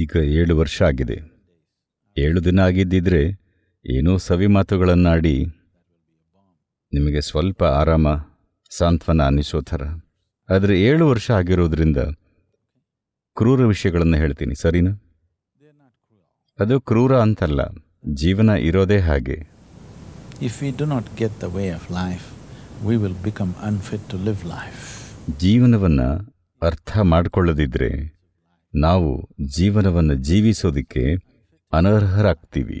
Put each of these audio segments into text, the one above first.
ಈಗ ಏಳು ವರ್ಷ ಆಗಿದೆ ಏಳು ದಿನ ಆಗಿದ್ದಿದ್ರೆ ಏನೋ ಸವಿ ಮಾತುಗಳನ್ನಾಡಿ ನಿಮಗೆ ಸ್ವಲ್ಪ ಆರಾಮ ಸಾಂತ್ವನ ಅನ್ನಿಸೋ ಥರ ಆದರೆ ಏಳು ವರ್ಷ ಆಗಿರೋದ್ರಿಂದ ಕ್ರೂರ ವಿಷಯಗಳನ್ನು ಹೇಳ್ತೀನಿ ಸರಿನಾ ಅದು ಕ್ರೂರ ಅಂತಲ್ಲ ಜೀವನ ಇರೋದೇ ಹಾಗೆ if you do not get the way of life we will become unfit to live life ಜೀವನವನ್ನು ಅರ್ಥ ಮಾಡಿಕೊಳ್ಳದಿದ್ದರೆ ನಾವು ಜೀವನವನ್ನು ಜೀವಿಸೋದಕ್ಕೆ ಅನರ್ಹರಾಗ್ತೀವಿ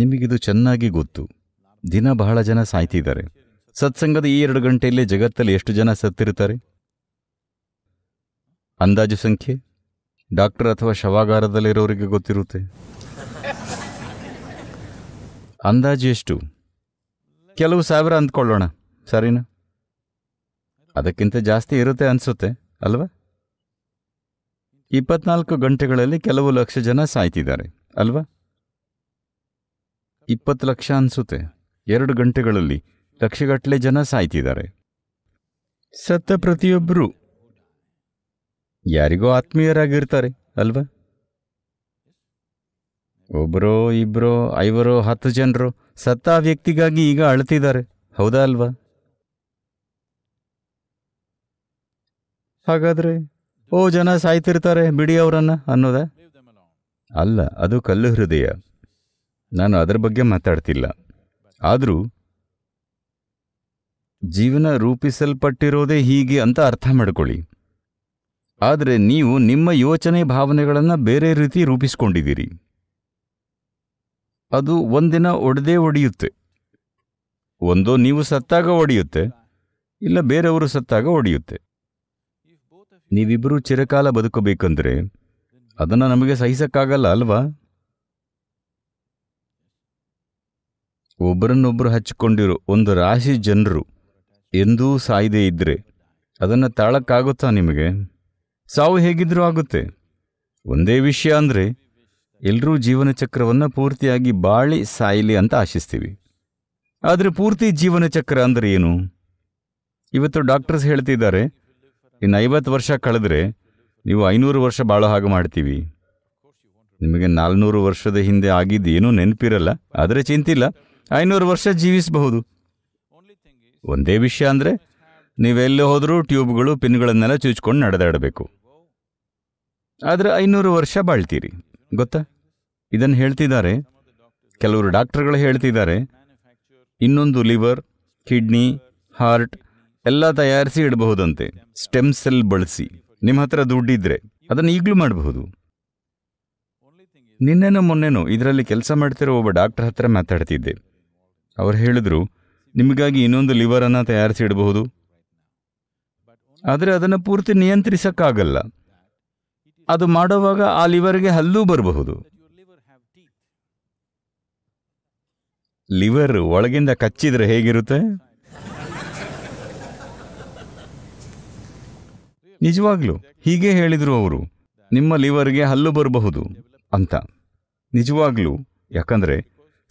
ನಿಮಗಿದು ಚೆನ್ನಾಗಿ ಗೊತ್ತು ದಿನ ಬಹಳ ಜನ ಸಾಯ್ತಿದ್ದಾರೆ ಸತ್ಸಂಗದ ಈ ಎರಡು ಗಂಟೆಯಲ್ಲಿ ಜಗತ್ತಲ್ಲಿ ಎಷ್ಟು ಜನ ಸತ್ತಿರುತ್ತಾರೆ ಅಂದಾಜು ಸಂಖ್ಯೆ ಡಾಕ್ಟರ್ ಅಥವಾ ಶವಾಗಾರದಲ್ಲಿರೋರಿಗೆ ಗೊತ್ತಿರುತ್ತೆ ಅಂದಾಜು ಎಷ್ಟು ಕೆಲವು ಸಾವಿರ ಅಂದ್ಕೊಳ್ಳೋಣ ಸರಿನಾ ಅದಕ್ಕಿಂತ ಜಾಸ್ತಿ ಇರುತ್ತೆ ಅನಿಸುತ್ತೆ ಅಲ್ವಾ ಇಪ್ಪತ್ನಾಲ್ಕು ಗಂಟೆಗಳಲ್ಲಿ ಕೆಲವು ಲಕ್ಷ ಜನ ಸಾಯ್ತಿದ್ದಾರೆ ಅಲ್ವಾ ಇಪ್ಪತ್ತು ಲಕ್ಷ ಅನಿಸುತ್ತೆ ಎರಡು ಗಂಟೆಗಳಲ್ಲಿ ಲಕ್ಷಗಟ್ಟಲೆ ಜನ ಸಾಯ್ತಿದ್ದಾರೆ ಸತ್ತ ಪ್ರತಿಯೊಬ್ಬರು ಯಾರಿಗೋ ಆತ್ಮೀಯರಾಗಿರ್ತಾರೆ ಅಲ್ವಾ ಒಬ್ಬರೋ ಇಬ್ಬರೋ ಐವರೋ ಹತ್ತು ಜನರು ಸತ್ತ ವ್ಯಕ್ತಿಗಾಗಿ ಈಗ ಅಳ್ತಿದ್ದಾರೆ ಹೌದಾ ಅಲ್ವಾ ಹಾಗಾದ್ರೆ ಓ ಜನ ಸಾಯ್ತಿರ್ತಾರೆ ಬಿಡಿ ಅವರನ್ನ ಅನ್ನೋದ ಅಲ್ಲ ಅದು ಕಲ್ಲು ಹೃದಯ ನಾನು ಅದರ ಬಗ್ಗೆ ಮಾತಾಡ್ತಿಲ್ಲ ಆದರೂ ಜೀವನ ರೂಪಿಸಲ್ಪಟ್ಟಿರೋದೇ ಹೀಗೆ ಅಂತ ಅರ್ಥ ಮಾಡ್ಕೊಳ್ಳಿ ಆದರೆ ನೀವು ನಿಮ್ಮ ಯೋಚನೆ ಭಾವನೆಗಳನ್ನು ಬೇರೆ ರೀತಿ ರೂಪಿಸ್ಕೊಂಡಿದ್ದೀರಿ ಅದು ಒಂದಿನ ಒಡೆದೇ ಒಡೆಯುತ್ತೆ ಒಂದೋ ನೀವು ಸತ್ತಾಗ ಒಡೆಯುತ್ತೆ ಇಲ್ಲ ಬೇರೆಯವರು ಸತ್ತಾಗ ಒಡೆಯುತ್ತೆ ನೀವಿಬ್ಬರೂ ಚಿರಕಾಲ ಬದುಕಬೇಕಂದ್ರೆ ಅದನ್ನು ನಮಗೆ ಸಹಿಸಕ್ಕಾಗಲ್ಲ ಅಲ್ವಾ ಒಬ್ಬರನ್ನೊಬ್ಬರು ಹಚ್ಚಿಕೊಂಡಿರೋ ಒಂದು ರಾಶಿ ಜನರು ಎಂದೂ ಸಾಯದೇ ಇದ್ದರೆ ಅದನ್ನು ತಾಳಕ್ಕಾಗುತ್ತಾ ನಿಮಗೆ ಸಾವು ಹೇಗಿದ್ರೂ ಆಗುತ್ತೆ ಒಂದೇ ವಿಷಯ ಅಂದರೆ ಎಲ್ಲರೂ ಜೀವನ ಚಕ್ರವನ್ನು ಪೂರ್ತಿಯಾಗಿ ಬಾಳಿ ಸಾಯಲಿ ಅಂತ ಆಶಿಸ್ತೀವಿ ಆದರೆ ಪೂರ್ತಿ ಜೀವನ ಚಕ್ರ ಅಂದರೆ ಏನು ಇವತ್ತು ಡಾಕ್ಟರ್ಸ್ ಹೇಳ್ತಿದ್ದಾರೆ ಇನ್ನು ಐವತ್ತು ವರ್ಷ ಕಳೆದರೆ ನೀವು ಐನೂರು ವರ್ಷ ಬಾಳೋ ಹಾಗೆ ಮಾಡ್ತೀವಿ ನಿಮಗೆ ನಾಲ್ನೂರು ವರ್ಷದ ಹಿಂದೆ ಆಗಿದ್ದು ಏನೂ ನೆನಪಿರಲ್ಲ ಆದರೆ ಚಿಂತಿಲ್ಲ ಐನೂರು ವರ್ಷ ಜೀವಿಸಬಹುದು ಒಂದೇ ವಿಷಯ ಅಂದರೆ ನೀವೆಲ್ಲಿ ಹೋದರೂ ಟ್ಯೂಬ್ಗಳು ಪಿನ್ಗಳನ್ನೆಲ್ಲ ಚುಚ್ಕೊಂಡು ನಡೆದಾಡಬೇಕು ಆದರೆ ಐನೂರು ವರ್ಷ ಬಾಳ್ತೀರಿ ಗೊತ್ತಾ ಇದನ್ನು ಹೇಳ್ತಿದ್ದಾರೆ ಕೆಲವರು ಡಾಕ್ಟರ್ಗಳು ಹೇಳ್ತಿದ್ದಾರೆ ಇನ್ನೊಂದು ಲಿವರ್ ಕಿಡ್ನಿ ಹಾರ್ಟ್ ಎಲ್ಲ ತಯಾರಿಸಿ ಇಡಬಹುದಂತೆ ಸ್ಟೆಮ್ ಸೆಲ್ ಬಳಸಿ ನಿಮ್ಮ ಹತ್ರ ದುಡ್ಡಿದ್ರೆ ಅದನ್ನು ಈಗಲೂ ಮಾಡಬಹುದು ನಿನ್ನೆನೋ ಮೊನ್ನೆನೋ ಇದರಲ್ಲಿ ಕೆಲಸ ಮಾಡ್ತಿರೋ ಒಬ್ಬ ಡಾಕ್ಟರ್ ಹತ್ರ ಮಾತಾಡ್ತಿದ್ದೆ ಅವ್ರು ಹೇಳಿದ್ರು ನಿಮಗಾಗಿ ಇನ್ನೊಂದು ಲಿವರ್ ಅನ್ನ ತಯಾರಿಸಿ ಇಡಬಹುದು ಆದರೆ ಅದನ್ನು ಪೂರ್ತಿ ನಿಯಂತ್ರಿಸಕ್ಕಾಗಲ್ಲ ಅದು ಮಾಡುವಾಗ ಆ ಲಿವರ್ಗೆ ಹಲ್ಲು ಬರಬಹುದು ಲಿವರ್ ಒಳಗಿಂದ ಕಚ್ಚಿದ್ರೆ ಹೇಗಿರುತ್ತೆ ನಿಜವಾಗ್ಲೂ ಹೀಗೆ ಹೇಳಿದರು ಅವರು ನಿಮ್ಮ ಲಿವರ್ಗೆ ಹಲ್ಲು ಬರಬಹುದು ಅಂತ ನಿಜವಾಗ್ಲೂ ಯಾಕಂದರೆ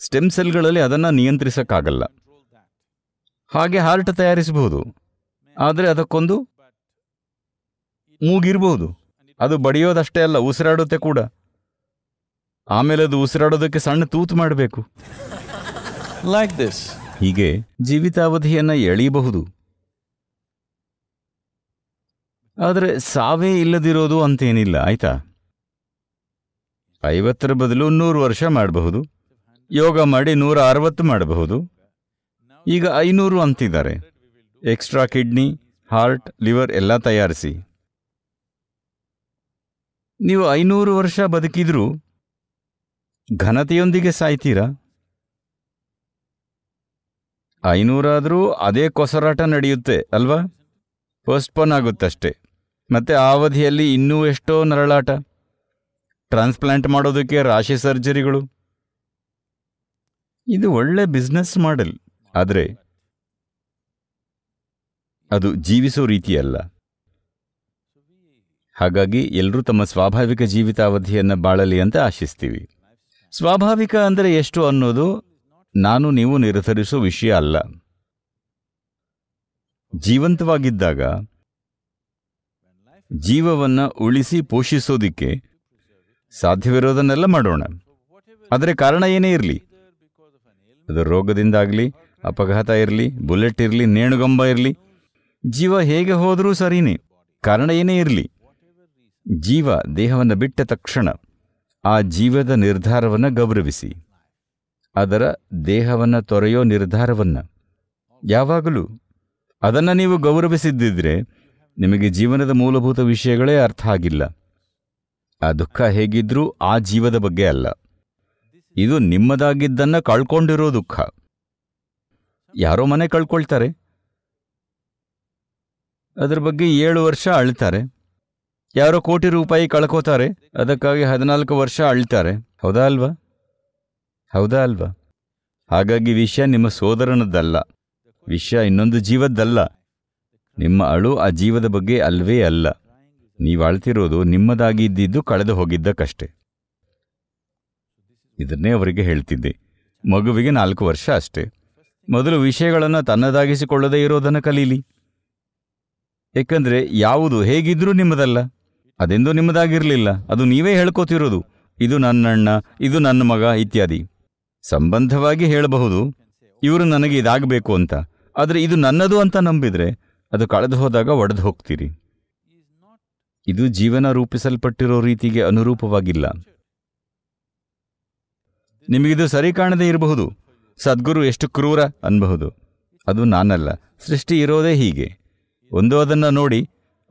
ಸ್ಟೆಮ್ ಸೆಲ್ಗಳಲ್ಲಿ ಅದನ್ನು ನಿಯಂತ್ರಿಸೋಕ್ಕಾಗಲ್ಲ ಹಾಗೆ ಹಾರ್ಟ್ ತಯಾರಿಸಬಹುದು ಆದರೆ ಅದಕ್ಕೊಂದು ಮೂಗಿರಬಹುದು ಅದು ಬಡಿಯೋದಷ್ಟೇ ಅಲ್ಲ ಉಸಿರಾಡುತ್ತೆ ಕೂಡ ಆಮೇಲೆ ಅದು ಉಸಿರಾಡೋದಕ್ಕೆ ಸಣ್ಣ ತೂತು ಮಾಡಬೇಕು ಲೈಕ್ ದಿಸ್ ಹೀಗೆ ಜೀವಿತಾವಧಿಯನ್ನು ಎಳೆಯಬಹುದು ಆದರೆ ಸಾವೇ ಇಲ್ಲದಿರೋದು ಅಂತೇನಿಲ್ಲ ಆಯ್ತಾ ಐವತ್ತರ ಬದಲು ನೂರು ವರ್ಷ ಮಾಡಬಹುದು ಯೋಗ ಮಾಡಿ ನೂರ ಅರವತ್ತು ಮಾಡಬಹುದು ಈಗ ಐನೂರು ಅಂತಿದ್ದಾರೆ ಎಕ್ಸ್ಟ್ರಾ ಕಿಡ್ನಿ ಹಾರ್ಟ್ ಲಿವರ್ ಎಲ್ಲ ತಯಾರಿಸಿ ನೀವು ಐನೂರು ವರ್ಷ ಬದುಕಿದ್ರೂ ಘನತೆಯೊಂದಿಗೆ ಸಾಯ್ತೀರಾ ಐನೂರಾದರೂ ಅದೇ ಕೊಸರಾಟ ನಡೆಯುತ್ತೆ ಅಲ್ವಾ ಪೋಸ್ಟ್ಪೋನ್ ಆಗುತ್ತಷ್ಟೇ ಮತ್ತೆ ಆ ಅವಧಿಯಲ್ಲಿ ಇನ್ನೂ ಎಷ್ಟೋ ನರಳಾಟ ಟ್ರಾನ್ಸ್ಪ್ಲಾಂಟ್ ಮಾಡೋದಕ್ಕೆ ರಾಶಿ ಸರ್ಜರಿಗಳು ಇದು ಒಳ್ಳೆ ಬಿಸ್ನೆಸ್ ಮಾಡೆಲ್ ಆದರೆ ಅದು ಜೀವಿಸೋ ರೀತಿಯಲ್ಲ ಹಾಗಾಗಿ ಎಲ್ಲರೂ ತಮ್ಮ ಸ್ವಾಭಾವಿಕ ಜೀವಿತಾವಧಿಯನ್ನು ಬಾಳಲಿ ಅಂತ ಆಶಿಸ್ತೀವಿ ಸ್ವಾಭಾವಿಕ ಅಂದರೆ ಎಷ್ಟು ಅನ್ನೋದು ನಾನು ನೀವು ನಿರ್ಧರಿಸೋ ವಿಷಯ ಅಲ್ಲ ಜೀವಂತವಾಗಿದ್ದಾಗ ಜೀವವನ್ನು ಉಳಿಸಿ ಪೋಷಿಸೋದಿಕ್ಕೆ ಸಾಧ್ಯವಿರೋದನ್ನೆಲ್ಲ ಮಾಡೋಣ ಆದರೆ ಕಾರಣ ಏನೇ ಇರಲಿ ಅದು ರೋಗದಿಂದಾಗಲಿ ಅಪಘಾತ ಇರಲಿ ಬುಲೆಟ್ ಇರಲಿ ನೇಣುಗಂಬ ಇರಲಿ ಜೀವ ಹೇಗೆ ಹೋದರೂ ಸರಿನೇ ಕಾರಣ ಏನೇ ಇರಲಿ ಜೀವ ದೇಹವನ್ನು ಬಿಟ್ಟ ತಕ್ಷಣ ಆ ಜೀವದ ನಿರ್ಧಾರವನ್ನು ಗೌರವಿಸಿ ಅದರ ದೇಹವನ್ನು ತೊರೆಯೋ ನಿರ್ಧಾರವನ್ನು ಯಾವಾಗಲೂ ಅದನ್ನು ನೀವು ಗೌರವಿಸಿದ್ದಿದ್ರೆ ನಿಮಗೆ ಜೀವನದ ಮೂಲಭೂತ ವಿಷಯಗಳೇ ಅರ್ಥ ಆಗಿಲ್ಲ ಆ ದುಃಖ ಹೇಗಿದ್ರೂ ಆ ಜೀವದ ಬಗ್ಗೆ ಅಲ್ಲ ಇದು ನಿಮ್ಮದಾಗಿದ್ದನ್ನ ಕಳ್ಕೊಂಡಿರೋ ದುಃಖ ಯಾರೋ ಮನೆ ಕಳ್ಕೊಳ್ತಾರೆ ಅದರ ಬಗ್ಗೆ ಏಳು ವರ್ಷ ಅಳ್ತಾರೆ ಯಾರೋ ಕೋಟಿ ರೂಪಾಯಿ ಕಳ್ಕೋತಾರೆ ಅದಕ್ಕಾಗಿ ಹದಿನಾಲ್ಕು ವರ್ಷ ಅಳ್ತಾರೆ ಹೌದಾ ಅಲ್ವಾ ಹೌದಾ ಅಲ್ವಾ ಹಾಗಾಗಿ ವಿಷಯ ನಿಮ್ಮ ಸೋದರನದ್ದಲ್ಲ ವಿಷಯ ಇನ್ನೊಂದು ಜೀವದ್ದಲ್ಲ ನಿಮ್ಮ ಅಳು ಆ ಜೀವದ ಬಗ್ಗೆ ಅಲ್ವೇ ಅಲ್ಲ ನೀವು ಅಳ್ತಿರೋದು ನಿಮ್ಮದಾಗಿ ಇದ್ದಿದ್ದು ಕಳೆದು ಹೋಗಿದ್ದಕ್ಕಷ್ಟೇ ಇದನ್ನೇ ಅವರಿಗೆ ಹೇಳ್ತಿದ್ದೆ ಮಗುವಿಗೆ ನಾಲ್ಕು ವರ್ಷ ಅಷ್ಟೇ ಮೊದಲು ವಿಷಯಗಳನ್ನು ತನ್ನದಾಗಿಸಿಕೊಳ್ಳದೇ ಇರೋದನ್ನು ಕಲೀಲಿ ಏಕೆಂದರೆ ಯಾವುದು ಹೇಗಿದ್ರೂ ನಿಮ್ಮದಲ್ಲ ಅದೆಂದೂ ನಿಮ್ಮದಾಗಿರಲಿಲ್ಲ ಅದು ನೀವೇ ಹೇಳ್ಕೋತಿರೋದು ಇದು ನನ್ನಣ್ಣ ಇದು ನನ್ನ ಮಗ ಇತ್ಯಾದಿ ಸಂಬಂಧವಾಗಿ ಹೇಳಬಹುದು ಇವರು ನನಗೆ ಇದಾಗಬೇಕು ಅಂತ ಆದರೆ ಇದು ನನ್ನದು ಅಂತ ನಂಬಿದರೆ ಅದು ಕಳೆದು ಹೋದಾಗ ಒಡೆದು ಹೋಗ್ತೀರಿ ಇದು ಜೀವನ ರೂಪಿಸಲ್ಪಟ್ಟಿರೋ ರೀತಿಗೆ ಅನುರೂಪವಾಗಿಲ್ಲ ನಿಮಗಿದು ಸರಿ ಕಾಣದೇ ಇರಬಹುದು ಸದ್ಗುರು ಎಷ್ಟು ಕ್ರೂರ ಅನ್ಬಹುದು ಅದು ನಾನಲ್ಲ ಸೃಷ್ಟಿ ಇರೋದೇ ಹೀಗೆ ಒಂದು ಅದನ್ನು ನೋಡಿ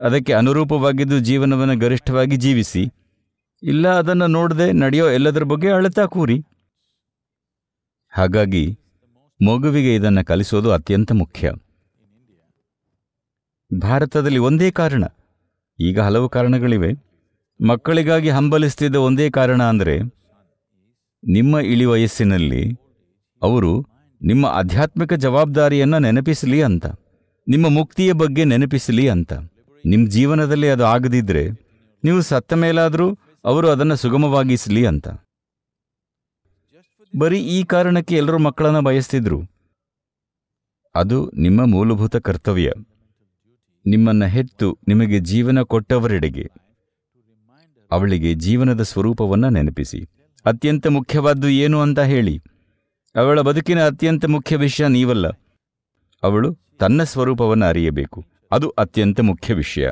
ಅದಕ್ಕೆ ಅನುರೂಪವಾಗಿದ್ದು ಜೀವನವನ್ನು ಗರಿಷ್ಠವಾಗಿ ಜೀವಿಸಿ ಇಲ್ಲ ಅದನ್ನು ನೋಡದೆ ನಡೆಯೋ ಎಲ್ಲದರ ಬಗ್ಗೆ ಅಳತಾ ಕೂರಿ ಹಾಗಾಗಿ ಮಗುವಿಗೆ ಇದನ್ನು ಕಲಿಸೋದು ಅತ್ಯಂತ ಮುಖ್ಯ ಭಾರತದಲ್ಲಿ ಒಂದೇ ಕಾರಣ ಈಗ ಹಲವು ಕಾರಣಗಳಿವೆ ಮಕ್ಕಳಿಗಾಗಿ ಹಂಬಲಿಸ್ತಿದ್ದ ಒಂದೇ ಕಾರಣ ಅಂದರೆ ನಿಮ್ಮ ಇಳಿ ವಯಸ್ಸಿನಲ್ಲಿ ಅವರು ನಿಮ್ಮ ಆಧ್ಯಾತ್ಮಿಕ ಜವಾಬ್ದಾರಿಯನ್ನು ನೆನಪಿಸಲಿ ಅಂತ ನಿಮ್ಮ ಮುಕ್ತಿಯ ಬಗ್ಗೆ ನೆನಪಿಸಲಿ ಅಂತ ನಿಮ್ಮ ಜೀವನದಲ್ಲಿ ಅದು ಆಗದಿದ್ದರೆ ನೀವು ಸತ್ತ ಮೇಲಾದರೂ ಅವರು ಅದನ್ನು ಸುಗಮವಾಗಿಸಲಿ ಅಂತ ಬರೀ ಈ ಕಾರಣಕ್ಕೆ ಎಲ್ಲರೂ ಮಕ್ಕಳನ್ನು ಬಯಸ್ತಿದ್ರು ಅದು ನಿಮ್ಮ ಮೂಲಭೂತ ಕರ್ತವ್ಯ ನಿಮ್ಮನ್ನು ಹೆತ್ತು ನಿಮಗೆ ಜೀವನ ಕೊಟ್ಟವರೆಡೆಗೆ ಅವಳಿಗೆ ಜೀವನದ ಸ್ವರೂಪವನ್ನು ನೆನಪಿಸಿ ಅತ್ಯಂತ ಮುಖ್ಯವಾದ್ದು ಏನು ಅಂತ ಹೇಳಿ ಅವಳ ಬದುಕಿನ ಅತ್ಯಂತ ಮುಖ್ಯ ವಿಷಯ ನೀವಲ್ಲ ಅವಳು ತನ್ನ ಸ್ವರೂಪವನ್ನು ಅರಿಯಬೇಕು ಅದು ಅತ್ಯಂತ ಮುಖ್ಯ ವಿಷಯ